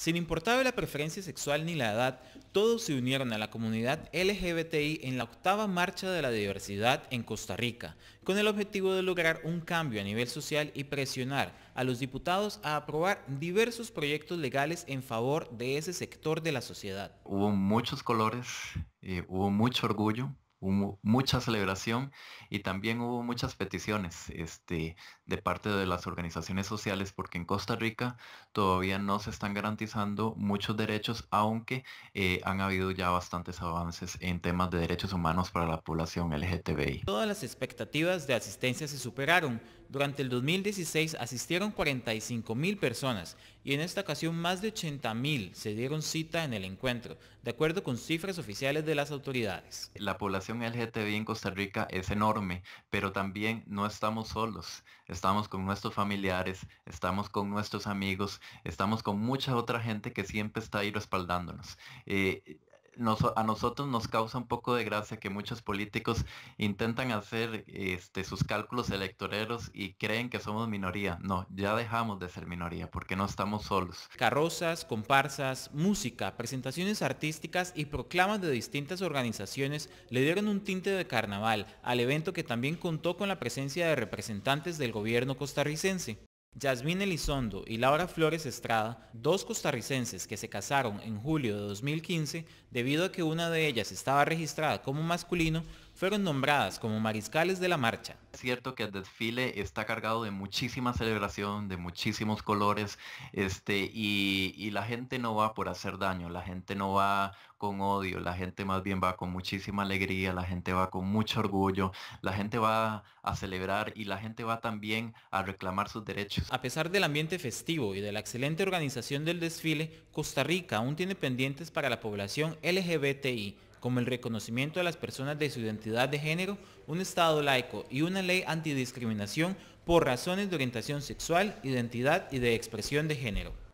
Sin importar la preferencia sexual ni la edad, todos se unieron a la comunidad LGBTI en la octava marcha de la diversidad en Costa Rica, con el objetivo de lograr un cambio a nivel social y presionar a los diputados a aprobar diversos proyectos legales en favor de ese sector de la sociedad. Hubo muchos colores, hubo mucho orgullo, hubo mucha celebración y también hubo muchas peticiones este, de parte de las organizaciones sociales porque en Costa Rica todavía no se están garantizando muchos derechos, aunque eh, han habido ya bastantes avances en temas de derechos humanos para la población LGTBI. Todas las expectativas de asistencia se superaron durante el 2016 asistieron 45 mil personas y en esta ocasión más de 80 mil se dieron cita en el encuentro, de acuerdo con cifras oficiales de las autoridades. La población LGTBI en Costa Rica es enorme, pero también no estamos solos. Estamos con nuestros familiares, estamos con nuestros amigos, estamos con mucha otra gente que siempre está ahí respaldándonos. Eh, a nosotros nos causa un poco de gracia que muchos políticos intentan hacer este, sus cálculos electoreros y creen que somos minoría. No, ya dejamos de ser minoría porque no estamos solos. Carrozas, comparsas, música, presentaciones artísticas y proclamas de distintas organizaciones le dieron un tinte de carnaval al evento que también contó con la presencia de representantes del gobierno costarricense. Yasmín Elizondo y Laura Flores Estrada, dos costarricenses que se casaron en julio de 2015 debido a que una de ellas estaba registrada como masculino, fueron nombradas como mariscales de la marcha. Es cierto que el desfile está cargado de muchísima celebración, de muchísimos colores, este, y, y la gente no va por hacer daño, la gente no va con odio, la gente más bien va con muchísima alegría, la gente va con mucho orgullo, la gente va a celebrar y la gente va también a reclamar sus derechos. A pesar del ambiente festivo y de la excelente organización del desfile, Costa Rica aún tiene pendientes para la población LGBTI como el reconocimiento de las personas de su identidad de género, un Estado laico y una ley antidiscriminación por razones de orientación sexual, identidad y de expresión de género.